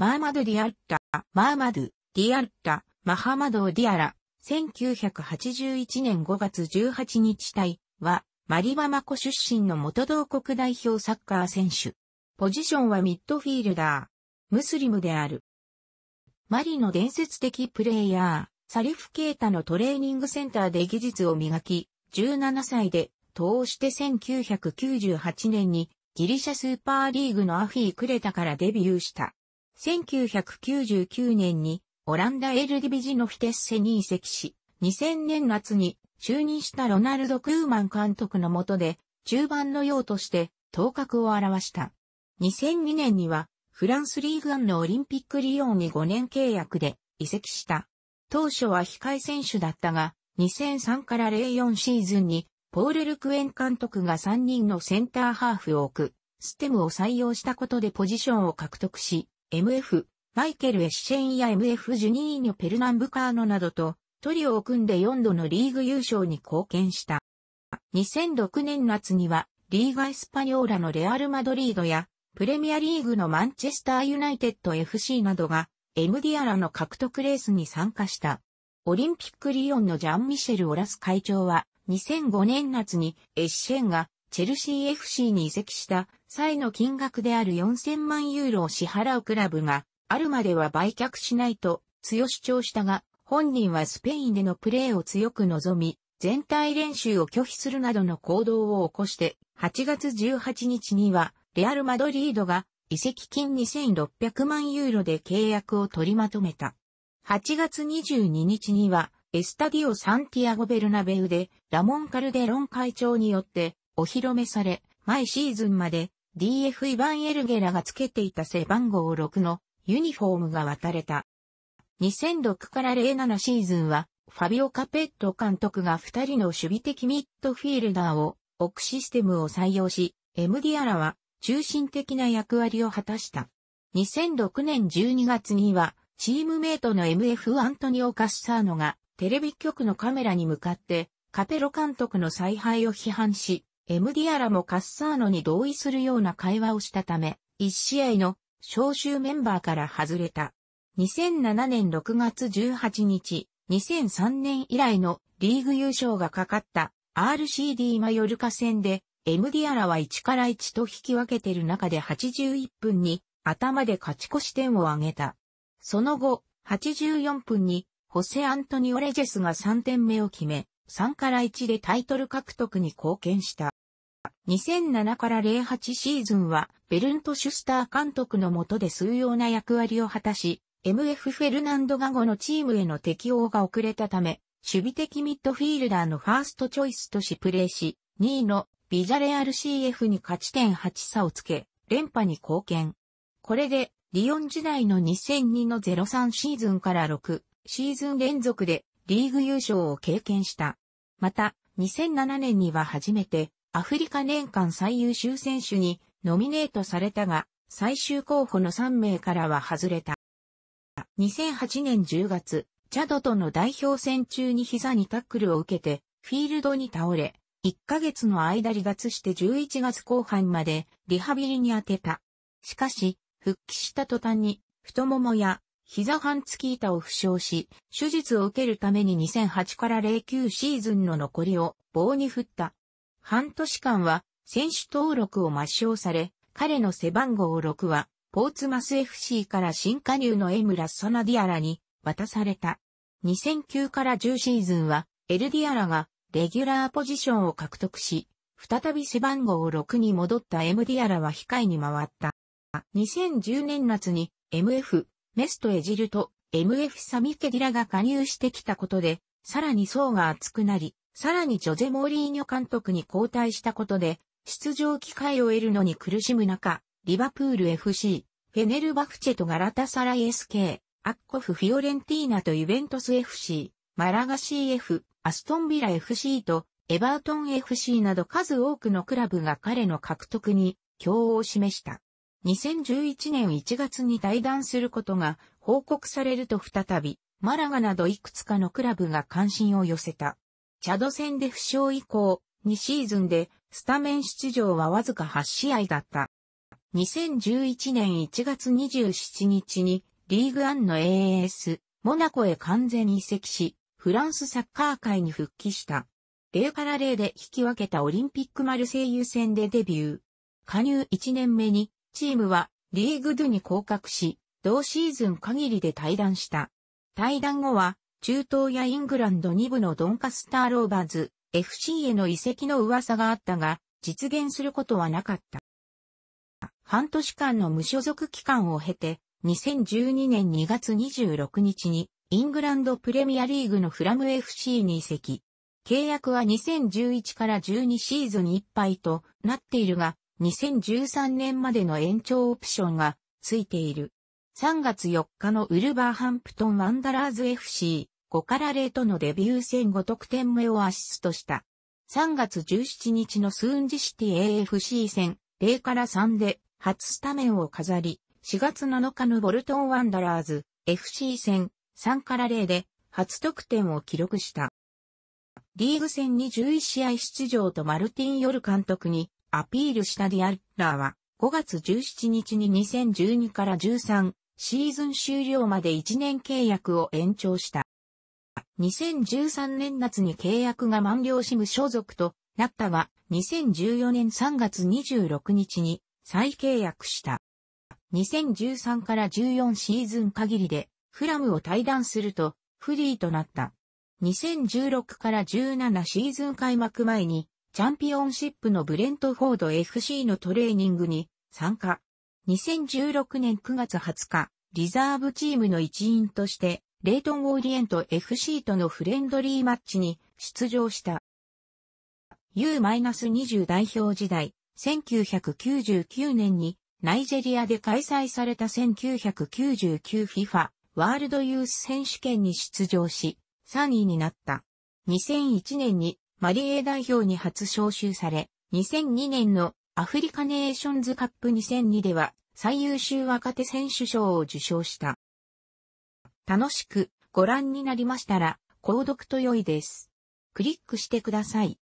マーマド・ディアッタ、マーマドディアッタ、マハマド・ディアラ、1981年5月18日隊は、マリバマコ出身の元同国代表サッカー選手。ポジションはミッドフィールダー。ムスリムである。マリの伝説的プレイヤー、サリフ・ケータのトレーニングセンターで技術を磨き、17歳で、通して1998年にギリシャスーパーリーグのアフィー・クレタからデビューした。1999年にオランダエルディビジのフィテッセに移籍し、2000年夏に就任したロナルド・クーマン監督の下で中盤の用として頭角を表した。2002年にはフランスリーグアンのオリンピック利用に5年契約で移籍した。当初は控え選手だったが、2003から04シーズンにポール・ルクエン監督が3人のセンターハーフを置く、ステムを採用したことでポジションを獲得し、MF、マイケル・エッシェンや MF ジュニーニョ・ペルナンブカーノなどとトリオを組んで4度のリーグ優勝に貢献した。2006年夏にはリーガ・エスパニョーラのレアル・マドリードやプレミアリーグのマンチェスター・ユナイテッド FC などがエムディアラの獲得レースに参加した。オリンピックリオンのジャン・ミシェル・オラス会長は2005年夏にエッシェンがチェルシー FC に移籍した債の金額である4000万ユーロを支払うクラブが、あるまでは売却しないと、強主張したが、本人はスペインでのプレーを強く望み、全体練習を拒否するなどの行動を起こして、8月18日には、レアル・マドリードが、移籍金2600万ユーロで契約を取りまとめた。8月22日には、エスタディオ・サンティアゴ・ベルナベウで、ラモン・カルデロン会長によって、お披露目され、毎シーズンまで DF イヴァン・エルゲラがつけていた背番号6のユニフォームが渡れた。2006から07シーズンは、ファビオ・カペット監督が2人の守備的ミッドフィールダーを置くシステムを採用し、エムディアラは中心的な役割を果たした。2006年12月には、チームメイトの MF アントニオ・カッサーノがテレビ局のカメラに向かってカペロ監督の采配を批判し、エムディアラもカッサーノに同意するような会話をしたため、一試合の招集メンバーから外れた。2007年6月18日、2003年以来のリーグ優勝がかかった RCD マヨルカ戦で、エムディアラは1から1と引き分けてる中で81分に頭で勝ち越し点を挙げた。その後、84分にホセ・アントニオ・レジェスが3点目を決め、3から1でタイトル獲得に貢献した。2007から08シーズンはベルント・シュスター監督の下で数うな役割を果たし、MF フェルナンド・ガゴのチームへの適応が遅れたため、守備的ミッドフィールダーのファーストチョイスとしプレーし、2位のビジャレアル CF に勝ち点8差をつけ、連覇に貢献。これで、リオン時代の2002の03シーズンから6シーズン連続でリーグ優勝を経験した。また、2007年には初めてアフリカ年間最優秀選手にノミネートされたが、最終候補の3名からは外れた。2008年10月、チャドとの代表戦中に膝にタックルを受けて、フィールドに倒れ、1ヶ月の間離脱して11月後半までリハビリに当てた。しかし、復帰した途端に太ももや膝半月板を負傷し、手術を受けるために2008から09シーズンの残りを棒に振った。半年間は選手登録を抹消され、彼の背番号6は、ポーツマス FC から新加入のムラ・ソナディアラに渡された。2009から10シーズンは、エルディアラがレギュラーポジションを獲得し、再び背番号6に戻ったエムディアラは控えに回った。2010年夏に MF、メストエジルと MF サミケディラが加入してきたことで、さらに層が厚くなり、さらにジョゼ・モーリーニョ監督に交代したことで、出場機会を得るのに苦しむ中、リバプール FC、フェネルバフチェとガラタサライ SK、アッコフ・フィオレンティーナとユベントス FC、マラガ CF、アストンビラ FC とエバートン FC など数多くのクラブが彼の獲得に強を示した。2011年1月に退団することが報告されると再び、マラガなどいくつかのクラブが関心を寄せた。チャド戦で負傷以降、2シーズンでスタメン出場はわずか8試合だった。2011年1月27日にリーグアンの AAS、モナコへ完全移籍し、フランスサッカー界に復帰した。0から0で引き分けたオリンピックマルセイユ戦でデビュー。加入1年目に、チームはリーグドゥに降格し、同シーズン限りで退団した。退団後は、中東やイングランド2部のドンカスターローバーズ FC への移籍の噂があったが、実現することはなかった。半年間の無所属期間を経て、2012年2月26日に、イングランドプレミアリーグのフラム FC に移籍。契約は2011から12シーズンいっぱいとなっているが、2013年までの延長オプションがついている。3月4日のウルバーハンプトンワンダラーズ FC、5から0とのデビュー戦5得点目をアシストした。3月17日のスーンジシティ AFC 戦、0から3で初スタメンを飾り、4月7日のボルトンワンダラーズ FC 戦、3から0で初得点を記録した。リーグ戦に11試合出場とマルティン・ヨル監督にアピールしたディアッラーは、5月17日に2012から13シーズン終了まで1年契約を延長した。2013年夏に契約が満了し無所属となったが、2014年3月26日に再契約した。2013から14シーズン限りで、フラムを退団すると、フリーとなった。2016から17シーズン開幕前に、チャンピオンシップのブレントフォード FC のトレーニングに参加。2016年9月20日、リザーブチームの一員として、レイトン・オーリエント FC とのフレンドリーマッチに出場した。U-20 代表時代、1999年にナイジェリアで開催された 1999FIFA ワールドユース選手権に出場し、3位になった。2001年にマリエ代表に初招集され、2002年のアフリカネーションズカップ2002では最優秀若手選手賞を受賞した。楽しくご覧になりましたら、購読と良いです。クリックしてください。